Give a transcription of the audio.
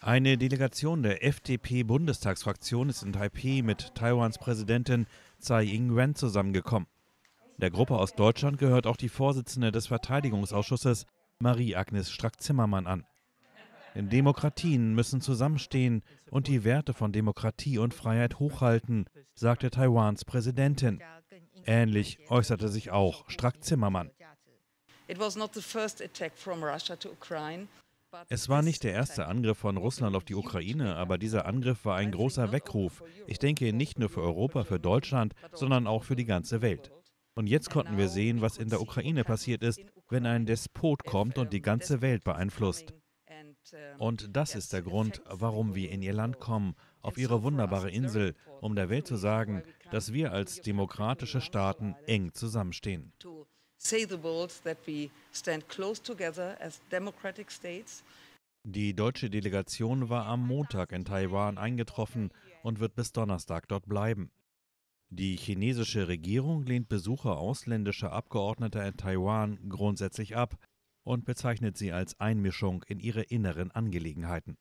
Eine Delegation der FDP-Bundestagsfraktion ist in Taipei mit Taiwans Präsidentin Tsai Ing-wen zusammengekommen. Der Gruppe aus Deutschland gehört auch die Vorsitzende des Verteidigungsausschusses Marie-Agnes Strack-Zimmermann an. Demokratien müssen zusammenstehen und die Werte von Demokratie und Freiheit hochhalten, sagte Taiwans Präsidentin. Ähnlich äußerte sich auch Strack-Zimmermann. It was not the first attack from Russia to Ukraine. Es war nicht der erste Angriff von Russland auf die Ukraine, aber dieser Angriff war ein großer Weckruf. Ich denke nicht nur für Europa, für Deutschland, sondern auch für die ganze Welt. Und jetzt konnten wir sehen, was in der Ukraine passiert ist, wenn ein Despot kommt und die ganze Welt beeinflusst. Und das ist der Grund, warum wir in ihr Land kommen, auf ihre wunderbare Insel, um der Welt zu sagen, dass wir als demokratische Staaten eng zusammenstehen. Die deutsche Delegation war am Montag in Taiwan eingetroffen und wird bis Donnerstag dort bleiben. Die chinesische Regierung lehnt Besucher ausländischer Abgeordneter in Taiwan grundsätzlich ab und bezeichnet sie als Einmischung in ihre inneren Angelegenheiten.